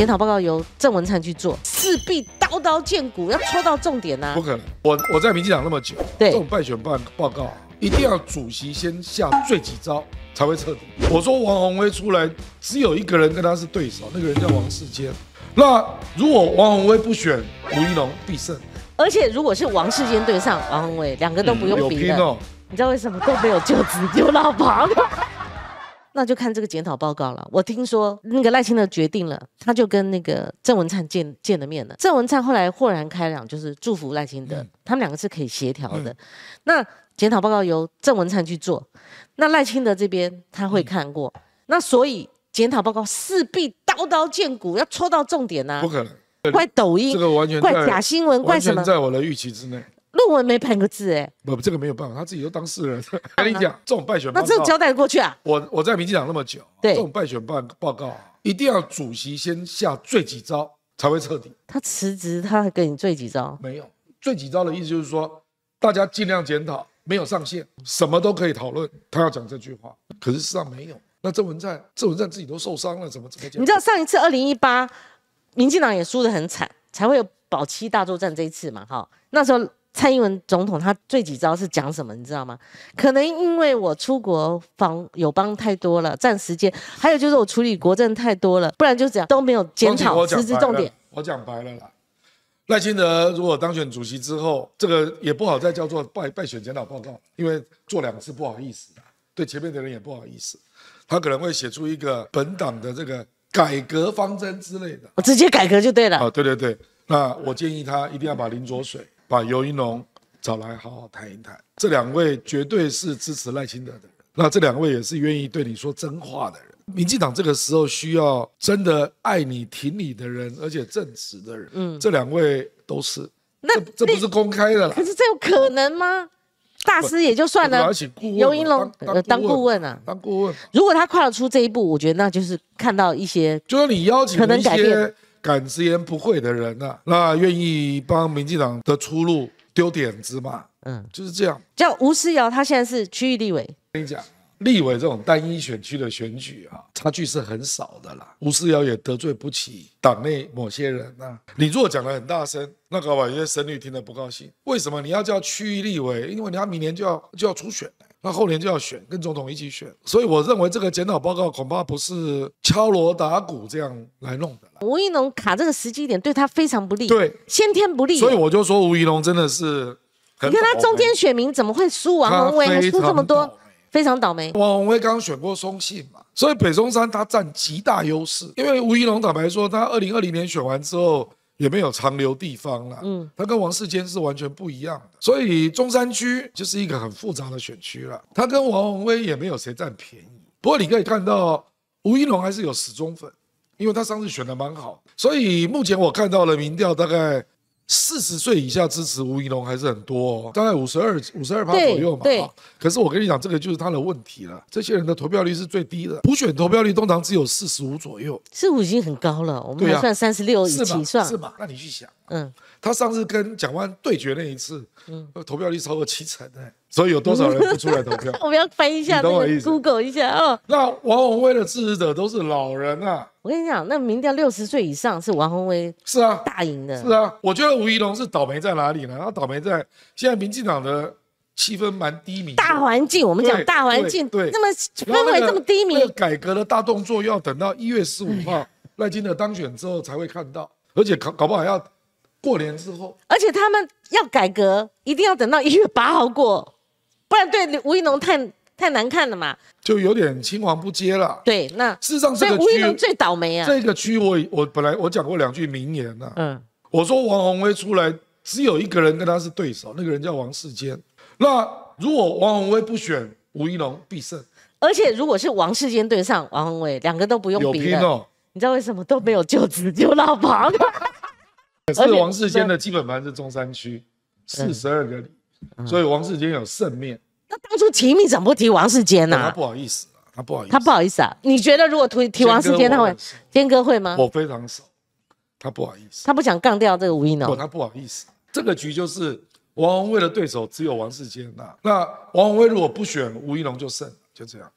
检讨报告由郑文灿去做，势必刀刀见骨，要戳到重点呐。不可能，我我在民进党那么久，对败选办报告一定要主席先下最几招，才会彻底。我说王宏威出来，只有一个人跟他是对手，那个人叫王世坚。那如果王宏威不选吴一龙，必胜。而且如果是王世坚对上王宏威，两个都不用比拼哦。你知道为什么都没有就职就老婆了？那就看这个检讨报告了。我听说那个赖清德决定了，他就跟那个郑文灿见见了面了。郑文灿后来豁然开朗，就是祝福赖清德，他们两个是可以协调的。那检讨报告由郑文灿去做，那赖清德这边他会看过。那所以检讨报告势必刀刀见骨，要戳到重点呐。不可能，怪抖音，这个完全怪假新闻，什么？在我的预期之内。论文没判个字，哎，不，这个没有办法，他自己都当事人。跟你讲，这种败选，那这有交代过去啊？我我在民进党那么久，对，这种败选办报告，一定要主席先下最几招，才会彻底。他辞职，他还给你最几招？没有，最几招的意思就是说，大家尽量检讨，没有上限，什么都可以讨论。他要讲这句话，可是事实上没有。那郑文灿，郑文灿自己都受伤了，怎么怎么讲？你知道上一次二零一八，民进党也输得很惨，才会有保七大作战这一次嘛？哈，那时候。蔡英文总统他最几招是讲什么，你知道吗？可能因为我出国访友邦太多了，占时间；还有就是我处理国政太多了，不然就这样都没有检讨。我讲重点。我讲白了啦。赖清德如果当选主席之后，这个也不好再叫做败败选检讨报告，因为做两次不好意思，对前面的人也不好意思。他可能会写出一个本党的这个改革方针之类的。我直接改革就对了。哦，对对对，那我建议他一定要把林卓水。把尤云龙找来好好谈一谈，这两位绝对是支持赖清德的人，那这两位也是愿意对你说真话的人。民进党这个时候需要真的爱你、挺你的人，而且正直的人。嗯，这两位都是。那这不是公开的了？可是这有可能吗？大师也就算了。尤银龙呃，当顾问啊，当顾问。如果他跨得出这一步，我觉得那就是看到一些，就是你邀请可能改变。敢直言不讳的人呢？那愿意帮民进党的出路丢点子嘛？嗯，就是这样。叫吴思瑶，他现在是区域立委。跟你讲。立委这种单一选区的选举啊，差距是很少的啦。吴思尧也得罪不起党内某些人啊。你如果讲的很大声，那搞把一些声律听得不高兴。为什么你要叫区域立委？因为你要明年就要就要初选，那后年就要选，跟总统一起选。所以我认为这个检讨报告恐怕不是敲锣打鼓这样来弄的。吴怡农卡这个时机点对他非常不利，对，先天不利。所以我就说吴怡农真的是，你看他中间选民怎么会输王文还输这么多？非常倒霉，王宏威刚刚选过松信嘛，所以北中山他占极大优势，因为吴怡龙坦白说，他二零二零年选完之后也没有长留地方了，嗯，他跟王世坚是完全不一样的，所以中山区就是一个很复杂的选区了，他跟王宏威也没有谁占便宜，不过你可以看到吴怡龙还是有死忠粉，因为他上次选的蛮好，所以目前我看到的民调大概。四十岁以下支持吴怡龙还是很多，哦，大概五十二五十二趴左右嘛。对，可是我跟你讲，这个就是他的问题了。这些人的投票率是最低的，普选投票率通常只有四十五左右，四五已经很高了。我们还算三十六以上，算是吧？那你去想，嗯。他上次跟蒋万对决那一次，嗯，投票率超过七成哎，所以有多少人不出来投票？我们要翻一下，等我意思？Google 一下啊。那王宏威的支持者都是老人啊。我跟你讲，那民调六十岁以上是王宏威是啊大赢的。是啊，我觉得吴怡龙是倒霉在哪里呢？他倒霉在现在民进党的气氛蛮低迷。大环境，我们讲大环境，对，那么氛围这么低迷，改革的大动作要等到一月十五号 赖金的当选之后才会看到，而且搞搞不好要。过年之后，而且他们要改革，一定要等到一月八号过，不然对吴一农太太难看了嘛，就有点青黄不接了。对，那事实上这个区最倒霉啊。这个区我我本来我讲过两句名言呐，嗯，我说王宏威出来只有一个人跟他是对手，那个人叫王世坚。那如果王宏威不选吴一农，必胜。而且如果是王世坚对上王宏威，两个都不用比了。你知道为什么都没有就职就老崩？是王世坚的基本盘是中山区，四十二个里，所以王世坚有胜面。那当初提名怎么不提王世坚呢？他不好意思他不好意思。他不好意思啊？你觉得如果提提王世坚，他会天哥会吗？我非常少，他不好意思，他不想杠掉这个吴一龙。不，他不好意思，这个局就是王宏卫的对手只有王世坚。那那王宏卫如果不选吴一龙就胜，就这样。